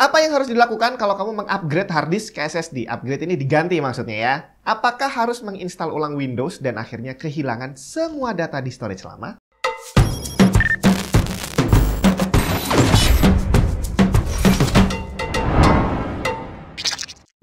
Apa yang harus dilakukan kalau kamu mengupgrade harddisk ke SSD? Upgrade ini diganti maksudnya ya. Apakah harus menginstal ulang Windows dan akhirnya kehilangan semua data di storage lama?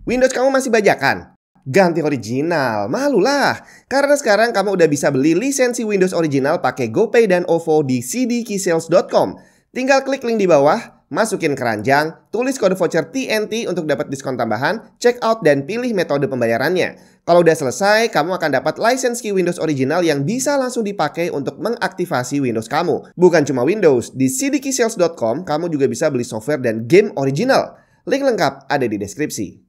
Windows kamu masih bajakan? Ganti original, malulah. Karena sekarang kamu udah bisa beli lisensi Windows original pakai GoPay dan OVO di cdkeysales.com. Tinggal klik link di bawah, masukin keranjang, tulis kode voucher TNT untuk dapat diskon tambahan, check out dan pilih metode pembayarannya. Kalau udah selesai, kamu akan dapat license key Windows original yang bisa langsung dipakai untuk mengaktifasi Windows kamu. Bukan cuma Windows, di cdkeysales.com kamu juga bisa beli software dan game original. Link lengkap ada di deskripsi.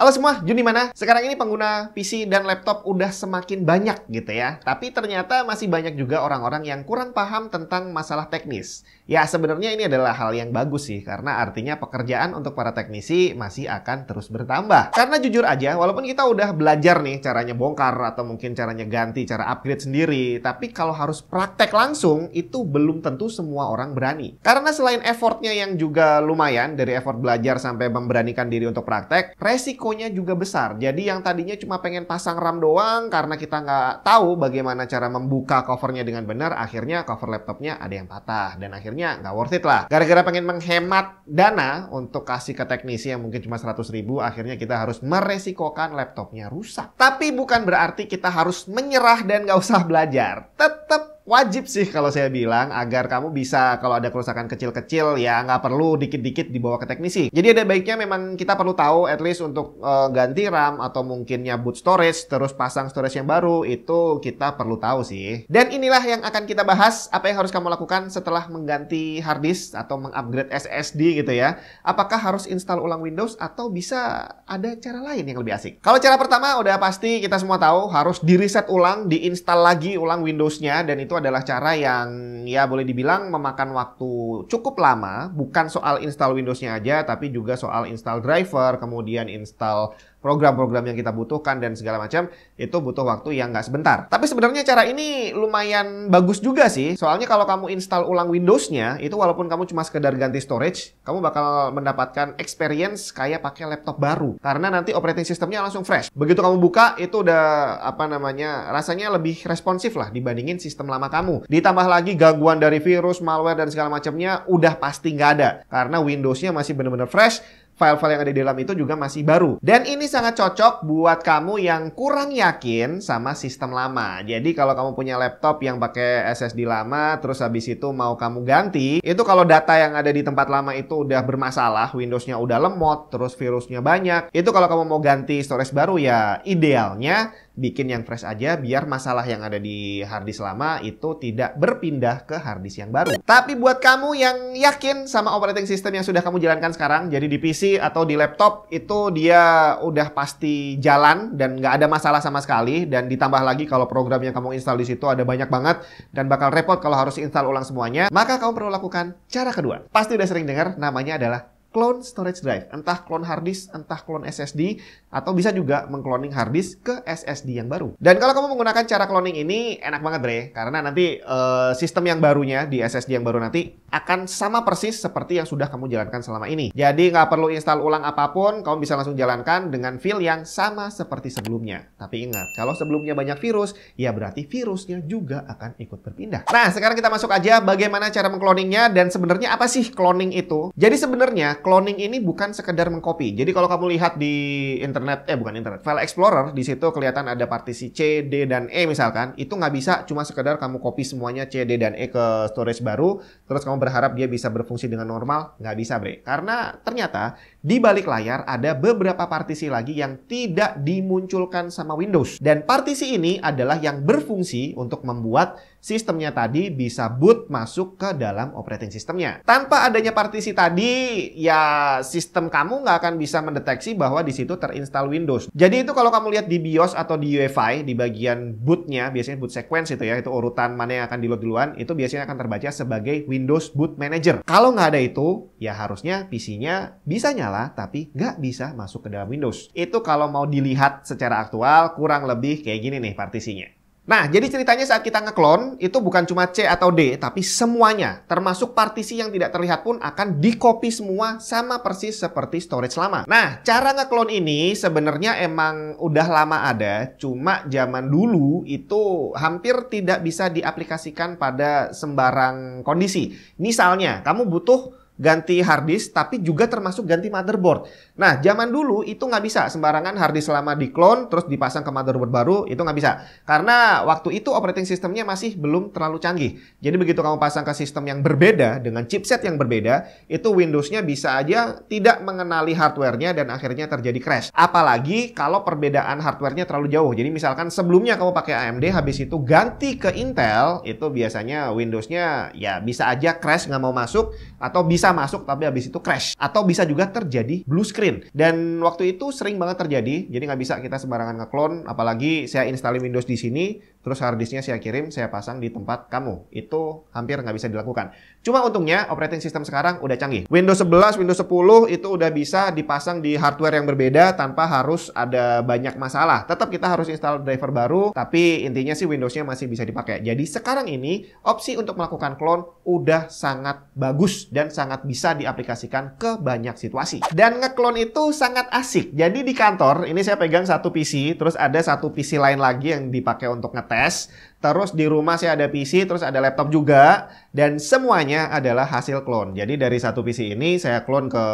Halo semua, Jun di mana? Sekarang ini pengguna PC dan laptop udah semakin banyak gitu ya. Tapi ternyata masih banyak juga orang-orang yang kurang paham tentang masalah teknis. Ya sebenarnya ini adalah hal yang bagus sih karena artinya pekerjaan untuk para teknisi masih akan terus bertambah. Karena jujur aja, walaupun kita udah belajar nih caranya bongkar atau mungkin caranya ganti, cara upgrade sendiri, tapi kalau harus praktek langsung itu belum tentu semua orang berani. Karena selain effortnya yang juga lumayan dari effort belajar sampai memberanikan diri untuk praktek, resiko resikonya juga besar. Jadi yang tadinya cuma pengen pasang RAM doang karena kita nggak tahu bagaimana cara membuka covernya dengan benar, akhirnya cover laptopnya ada yang patah dan akhirnya nggak worth it lah. Gara-gara pengen menghemat dana untuk kasih ke teknisi yang mungkin cuma 100 ribu, akhirnya kita harus meresikokan laptopnya rusak. Tapi bukan berarti kita harus menyerah dan nggak usah belajar. Tetap wajib sih kalau saya bilang agar kamu bisa kalau ada kerusakan kecil-kecil ya nggak perlu dikit-dikit dibawa ke teknisi. Jadi ada baiknya memang kita perlu tahu at least untuk uh, ganti RAM atau mungkin nyabut storage terus pasang storage yang baru itu kita perlu tahu sih. Dan inilah yang akan kita bahas apa yang harus kamu lakukan setelah mengganti hard disk atau mengupgrade SSD gitu ya. Apakah harus install ulang Windows atau bisa ada cara lain yang lebih asik? Kalau cara pertama udah pasti kita semua tahu harus di reset ulang, diinstal lagi ulang Windowsnya dan itu adalah cara yang ya boleh dibilang memakan waktu cukup lama, bukan soal install Windows-nya aja, tapi juga soal install driver, kemudian install program-program yang kita butuhkan dan segala macam itu butuh waktu yang nggak sebentar. Tapi sebenarnya cara ini lumayan bagus juga sih. Soalnya kalau kamu install ulang Windows-nya, itu walaupun kamu cuma sekedar ganti storage, kamu bakal mendapatkan experience kayak pakai laptop baru. Karena nanti operating systemnya langsung fresh. Begitu kamu buka, itu udah apa namanya, rasanya lebih responsif lah dibandingin sistem lama kamu. Ditambah lagi gangguan dari virus, malware, dan segala macamnya udah pasti nggak ada. Karena Windows-nya masih bener-bener fresh, file-file yang ada di dalam itu juga masih baru. Dan ini sangat cocok buat kamu yang kurang yakin sama sistem lama. Jadi kalau kamu punya laptop yang pakai SSD lama, terus habis itu mau kamu ganti, itu kalau data yang ada di tempat lama itu udah bermasalah, Windowsnya udah lemot, terus virusnya banyak, itu kalau kamu mau ganti storage baru ya idealnya bikin yang fresh aja biar masalah yang ada di harddisk lama itu tidak berpindah ke harddisk yang baru. Tapi buat kamu yang yakin sama operating system yang sudah kamu jalankan sekarang, jadi di PC atau di laptop itu dia udah pasti jalan dan nggak ada masalah sama sekali dan ditambah lagi kalau program yang kamu install di situ ada banyak banget dan bakal repot kalau harus install ulang semuanya, maka kamu perlu lakukan cara kedua. Pasti udah sering dengar namanya adalah clone storage drive, entah clone hard disk, entah clone SSD, atau bisa juga mengkloning hard disk ke SSD yang baru. Dan kalau kamu menggunakan cara cloning ini enak banget Bre, karena nanti uh, sistem yang barunya di SSD yang baru nanti akan sama persis seperti yang sudah kamu jalankan selama ini. Jadi nggak perlu install ulang apapun, kamu bisa langsung jalankan dengan feel yang sama seperti sebelumnya. Tapi ingat, kalau sebelumnya banyak virus, ya berarti virusnya juga akan ikut berpindah. Nah, sekarang kita masuk aja bagaimana cara mengkloningnya dan sebenarnya apa sih cloning itu? Jadi sebenarnya cloning ini bukan sekedar mengcopy. Jadi kalau kamu lihat di internet, eh bukan internet, file explorer di situ kelihatan ada partisi C, D, dan E misalkan. Itu nggak bisa cuma sekedar kamu copy semuanya C, D, dan E ke storage baru, terus kamu berharap dia bisa berfungsi dengan normal. Nggak bisa, Bre. Karena ternyata di balik layar ada beberapa partisi lagi yang tidak dimunculkan sama Windows. Dan partisi ini adalah yang berfungsi untuk membuat sistemnya tadi bisa boot masuk ke dalam operating sistemnya. Tanpa adanya partisi tadi, ya sistem kamu nggak akan bisa mendeteksi bahwa di situ terinstall Windows. Jadi itu kalau kamu lihat di BIOS atau di UEFI, di bagian bootnya, biasanya boot sequence itu ya, itu urutan mana yang akan di-load duluan, itu biasanya akan terbaca sebagai Windows Boot Manager. Kalau nggak ada itu, ya harusnya PC-nya bisa nyala tapi nggak bisa masuk ke dalam Windows. Itu kalau mau dilihat secara aktual kurang lebih kayak gini nih partisinya. Nah, jadi ceritanya saat kita ngeklon itu bukan cuma C atau D, tapi semuanya, termasuk partisi yang tidak terlihat pun akan dikopi semua sama persis seperti storage lama. Nah, cara ngeklon ini sebenarnya emang udah lama ada, cuma zaman dulu itu hampir tidak bisa diaplikasikan pada sembarang kondisi. Misalnya, kamu butuh ganti hard disk, tapi juga termasuk ganti motherboard. Nah, zaman dulu itu nggak bisa sembarangan hard disk selama diklon, terus dipasang ke motherboard baru, itu nggak bisa. Karena waktu itu operating sistemnya masih belum terlalu canggih. Jadi begitu kamu pasang ke sistem yang berbeda, dengan chipset yang berbeda, itu Windows-nya bisa aja tidak mengenali hardware-nya dan akhirnya terjadi crash. Apalagi kalau perbedaan hardware-nya terlalu jauh. Jadi misalkan sebelumnya kamu pakai AMD, habis itu ganti ke Intel, itu biasanya Windows-nya ya bisa aja crash, nggak mau masuk, atau bisa masuk tapi habis itu crash atau bisa juga terjadi blue screen dan waktu itu sering banget terjadi jadi nggak bisa kita sembarangan ngeklon apalagi saya install Windows di sini terus harddisknya saya kirim saya pasang di tempat kamu itu hampir nggak bisa dilakukan Cuma untungnya operating system sekarang udah canggih. Windows 11, Windows 10 itu udah bisa dipasang di hardware yang berbeda tanpa harus ada banyak masalah. Tetap kita harus install driver baru, tapi intinya sih Windowsnya masih bisa dipakai. Jadi sekarang ini opsi untuk melakukan clone udah sangat bagus dan sangat bisa diaplikasikan ke banyak situasi. Dan ngeklon itu sangat asik. Jadi di kantor ini saya pegang satu PC, terus ada satu PC lain lagi yang dipakai untuk ngetes. Terus di rumah saya ada PC, terus ada laptop juga, dan semuanya adalah hasil clone. Jadi dari satu PC ini saya clone ke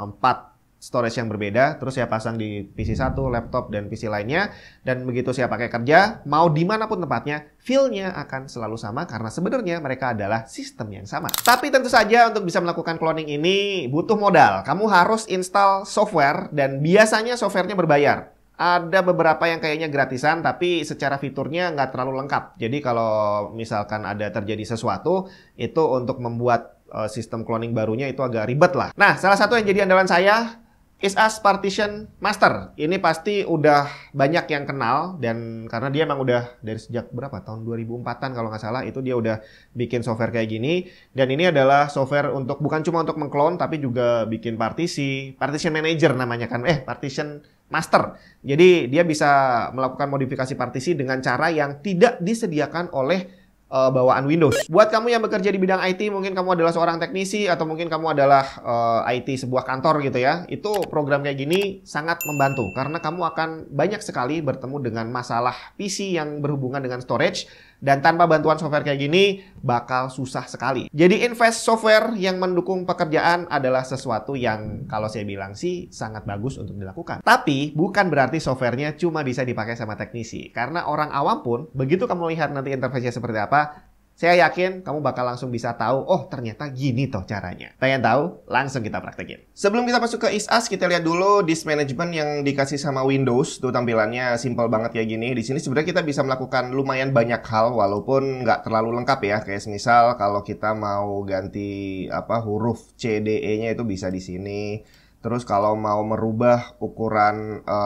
empat storage yang berbeda, terus saya pasang di PC satu, laptop, dan PC lainnya. Dan begitu saya pakai kerja, mau dimanapun tempatnya, feel-nya akan selalu sama karena sebenarnya mereka adalah sistem yang sama. Tapi tentu saja untuk bisa melakukan cloning ini butuh modal. Kamu harus install software dan biasanya softwarenya berbayar ada beberapa yang kayaknya gratisan tapi secara fiturnya nggak terlalu lengkap. Jadi kalau misalkan ada terjadi sesuatu itu untuk membuat uh, sistem cloning barunya itu agak ribet lah. Nah, salah satu yang jadi andalan saya is as partition master. Ini pasti udah banyak yang kenal dan karena dia emang udah dari sejak berapa tahun 2004-an kalau nggak salah itu dia udah bikin software kayak gini dan ini adalah software untuk bukan cuma untuk mengklon tapi juga bikin partisi, partition manager namanya kan. Eh, partition master. Jadi dia bisa melakukan modifikasi partisi dengan cara yang tidak disediakan oleh uh, bawaan Windows. Buat kamu yang bekerja di bidang IT, mungkin kamu adalah seorang teknisi atau mungkin kamu adalah uh, eh, IT sebuah kantor gitu ya. Itu program kayak gini sangat membantu karena kamu akan banyak sekali bertemu dengan masalah PC yang berhubungan dengan storage dan tanpa bantuan software kayak gini, bakal susah sekali. Jadi invest software yang mendukung pekerjaan adalah sesuatu yang kalau saya bilang sih sangat bagus untuk dilakukan. Tapi bukan berarti softwarenya cuma bisa dipakai sama teknisi. Karena orang awam pun, begitu kamu lihat nanti interface-nya seperti apa, saya yakin kamu bakal langsung bisa tahu, oh ternyata gini toh caranya. Pengen tahu? Langsung kita praktekin. Sebelum kita masuk ke ISAS, kita lihat dulu disk management yang dikasih sama Windows. Tuh tampilannya simple banget kayak gini. Di sini sebenarnya kita bisa melakukan lumayan banyak hal, walaupun nggak terlalu lengkap ya. Kayak misal kalau kita mau ganti apa huruf CDE-nya itu bisa di sini. Terus kalau mau merubah ukuran e,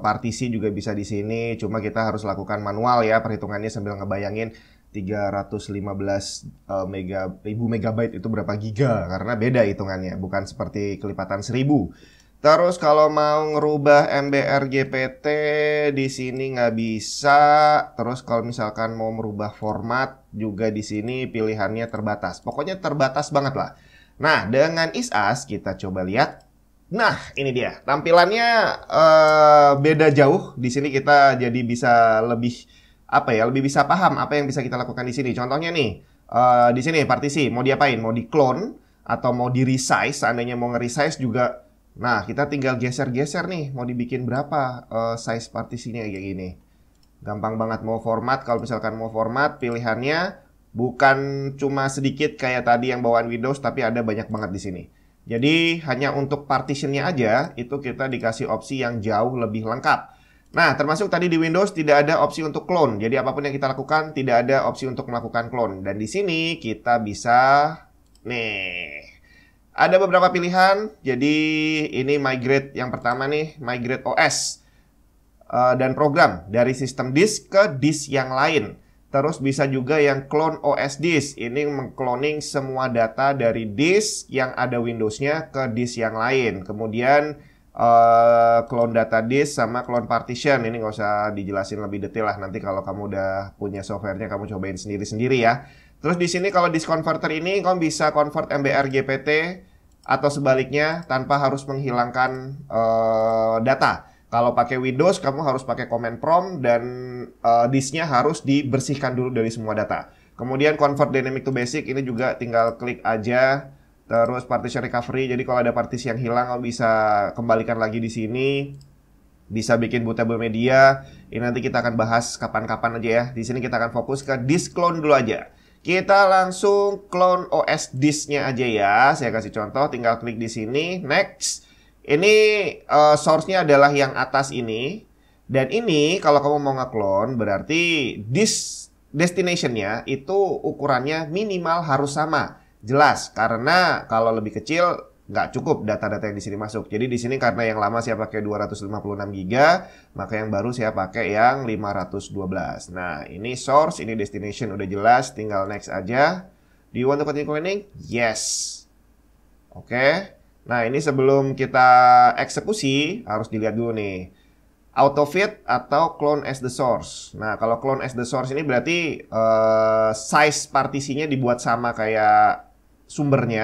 partisi juga bisa di sini, cuma kita harus lakukan manual ya perhitungannya sambil ngebayangin 315 uh, eh, mega 1000 megabyte itu berapa giga karena beda hitungannya bukan seperti kelipatan 1000. Terus kalau mau ngerubah MBR GPT di sini nggak bisa. Terus kalau misalkan mau merubah format juga di sini pilihannya terbatas. Pokoknya terbatas banget lah. Nah, dengan ISAS kita coba lihat. Nah, ini dia. Tampilannya uh, beda jauh. Di sini kita jadi bisa lebih apa ya lebih bisa paham apa yang bisa kita lakukan di sini. Contohnya nih uh, di sini partisi mau diapain? Mau di clone atau mau di resize? Seandainya mau nge juga. Nah kita tinggal geser-geser nih mau dibikin berapa uh, size partisinya kayak gini. Gampang banget mau format. Kalau misalkan mau format pilihannya bukan cuma sedikit kayak tadi yang bawaan Windows tapi ada banyak banget di sini. Jadi hanya untuk partitionnya aja itu kita dikasih opsi yang jauh lebih lengkap. Nah, termasuk tadi di Windows tidak ada opsi untuk clone. Jadi apapun yang kita lakukan tidak ada opsi untuk melakukan clone. Dan di sini kita bisa nih ada beberapa pilihan. Jadi ini migrate yang pertama nih, migrate OS eh, dan program dari sistem disk ke disk yang lain. Terus bisa juga yang clone OS disk. Ini mengkloning semua data dari disk yang ada Windows-nya ke disk yang lain. Kemudian uh, data disk sama clone partition ini nggak usah dijelasin lebih detail lah nanti kalau kamu udah punya softwarenya kamu cobain sendiri-sendiri ya terus di sini kalau disk converter ini kamu bisa convert MBR GPT atau sebaliknya tanpa harus menghilangkan uh, data kalau pakai Windows kamu harus pakai command prompt dan uh, disknya harus dibersihkan dulu dari semua data kemudian convert dynamic to basic ini juga tinggal klik aja Terus partition recovery, jadi kalau ada partisi yang hilang, lo oh, bisa kembalikan lagi di sini. Bisa bikin bootable media. Ini nanti kita akan bahas kapan-kapan aja ya. Di sini kita akan fokus ke disk clone dulu aja. Kita langsung clone OS disknya aja ya. Saya kasih contoh, tinggal klik di sini. Next. Ini uh, source-nya adalah yang atas ini. Dan ini kalau kamu mau nge-clone, berarti disk destination-nya itu ukurannya minimal harus sama jelas karena kalau lebih kecil nggak cukup data-data yang di sini masuk. Jadi di sini karena yang lama saya pakai 256 GB, maka yang baru saya pakai yang 512. Nah, ini source, ini destination udah jelas, tinggal next aja. Do you want to continue cleaning? Yes. Oke. Okay. Nah, ini sebelum kita eksekusi harus dilihat dulu nih. Autofit atau clone as the source. Nah, kalau clone as the source ini berarti uh, size partisinya dibuat sama kayak sumbernya,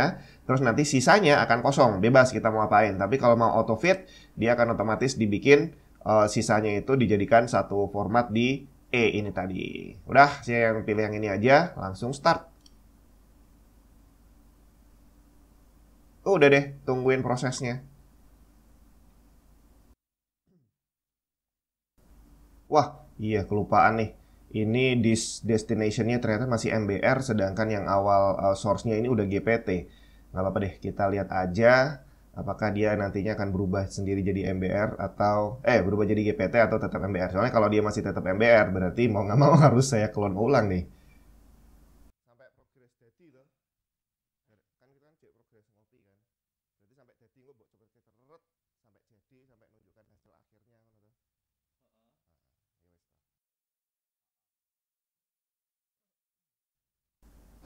terus nanti sisanya akan kosong, bebas kita mau apain. Tapi kalau mau auto fit, dia akan otomatis dibikin uh, sisanya itu dijadikan satu format di E ini tadi. Udah, saya yang pilih yang ini aja, langsung start. Oh, udah deh, tungguin prosesnya. Wah, iya kelupaan nih ini dis destinationnya ternyata masih MBR sedangkan yang awal uh, source-nya ini udah GPT nggak apa-apa deh kita lihat aja apakah dia nantinya akan berubah sendiri jadi MBR atau eh berubah jadi GPT atau tetap MBR soalnya kalau dia masih tetap MBR berarti mau nggak mau harus saya klon ulang nih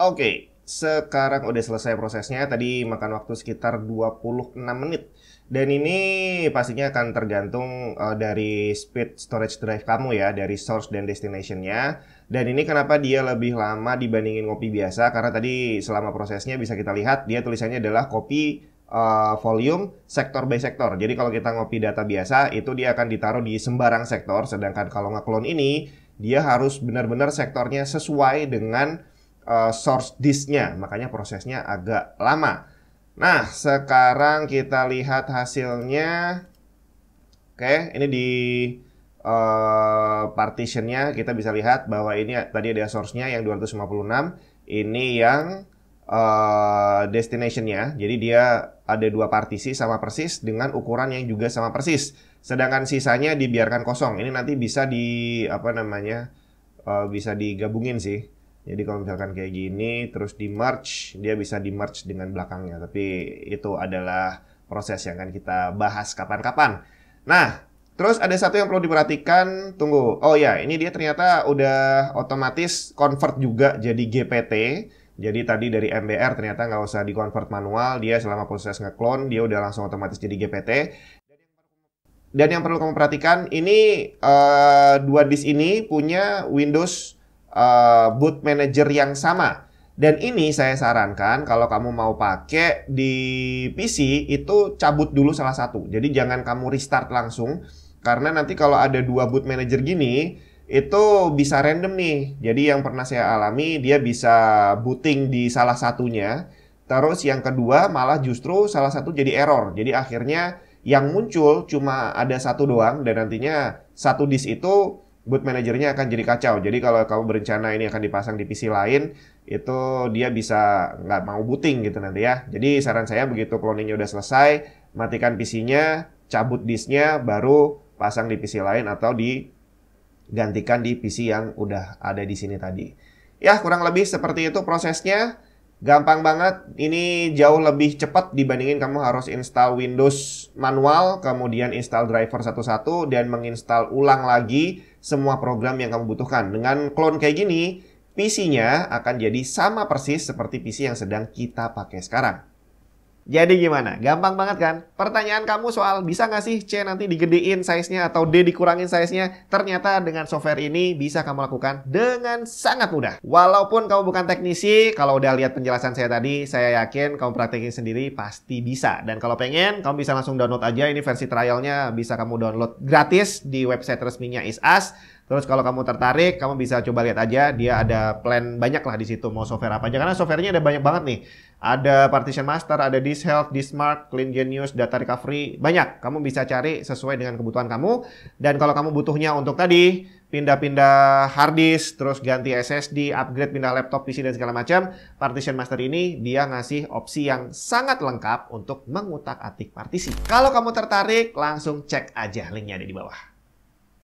Oke, sekarang udah selesai prosesnya. Tadi makan waktu sekitar 26 menit. Dan ini pastinya akan tergantung uh, dari speed storage drive kamu ya, dari source dan destinationnya. Dan ini kenapa dia lebih lama dibandingin kopi biasa, karena tadi selama prosesnya bisa kita lihat dia tulisannya adalah kopi uh, volume sektor by sektor. Jadi kalau kita ngopi data biasa, itu dia akan ditaruh di sembarang sektor. Sedangkan kalau ngeklon ini, dia harus benar-benar sektornya sesuai dengan uh, source disknya, makanya prosesnya agak lama. Nah, sekarang kita lihat hasilnya. Oke, ini di uh, partitionnya kita bisa lihat bahwa ini tadi ada source-nya yang 256, ini yang uh, destination-nya. Jadi dia ada dua partisi sama persis dengan ukuran yang juga sama persis. Sedangkan sisanya dibiarkan kosong. Ini nanti bisa di apa namanya? Uh, bisa digabungin sih jadi kalau misalkan kayak gini terus di merge, dia bisa di merge dengan belakangnya. Tapi itu adalah proses yang akan kita bahas kapan-kapan. Nah, terus ada satu yang perlu diperhatikan, tunggu. Oh ya, ini dia ternyata udah otomatis convert juga jadi GPT. Jadi tadi dari MBR ternyata nggak usah di convert manual, dia selama proses ngeklon dia udah langsung otomatis jadi GPT. Dan yang perlu kamu perhatikan, ini uh, dua disk ini punya Windows Eh, boot manager yang sama. Dan ini saya sarankan kalau kamu mau pakai di PC itu cabut dulu salah satu. Jadi jangan kamu restart langsung karena nanti kalau ada dua boot manager gini itu bisa random nih. Jadi yang pernah saya alami dia bisa booting di salah satunya. Terus yang kedua malah justru salah satu jadi error. Jadi akhirnya yang muncul cuma ada satu doang dan nantinya satu disk itu boot manajernya akan jadi kacau. Jadi kalau kamu berencana ini akan dipasang di PC lain, itu dia bisa nggak mau booting gitu nanti ya. Jadi saran saya begitu cloningnya udah selesai, matikan PC-nya, cabut disknya, baru pasang di PC lain atau digantikan di PC yang udah ada di sini tadi. Ya kurang lebih seperti itu prosesnya. Gampang banget, ini jauh lebih cepat dibandingin kamu harus install Windows manual, kemudian install driver satu-satu, dan menginstal ulang lagi semua program yang kamu butuhkan. Dengan clone kayak gini, PC-nya akan jadi sama persis seperti PC yang sedang kita pakai sekarang. Jadi gimana? Gampang banget kan? Pertanyaan kamu soal bisa nggak sih C nanti digedein size-nya atau D dikurangin size-nya? Ternyata dengan software ini bisa kamu lakukan dengan sangat mudah. Walaupun kamu bukan teknisi, kalau udah lihat penjelasan saya tadi, saya yakin kamu praktekin sendiri pasti bisa. Dan kalau pengen, kamu bisa langsung download aja. Ini versi trialnya bisa kamu download gratis di website resminya ISAS Terus kalau kamu tertarik, kamu bisa coba lihat aja. Dia ada plan banyak lah di situ mau software apa aja. Karena softwarenya ada banyak banget nih. Ada Partition Master, ada Disk Health, Disk Smart, Clean Genius, Data Recovery. Banyak. Kamu bisa cari sesuai dengan kebutuhan kamu. Dan kalau kamu butuhnya untuk tadi pindah-pindah hard disk, terus ganti SSD, upgrade pindah laptop, PC dan segala macam, Partition Master ini dia ngasih opsi yang sangat lengkap untuk mengutak-atik partisi. Kalau kamu tertarik, langsung cek aja linknya ada di bawah.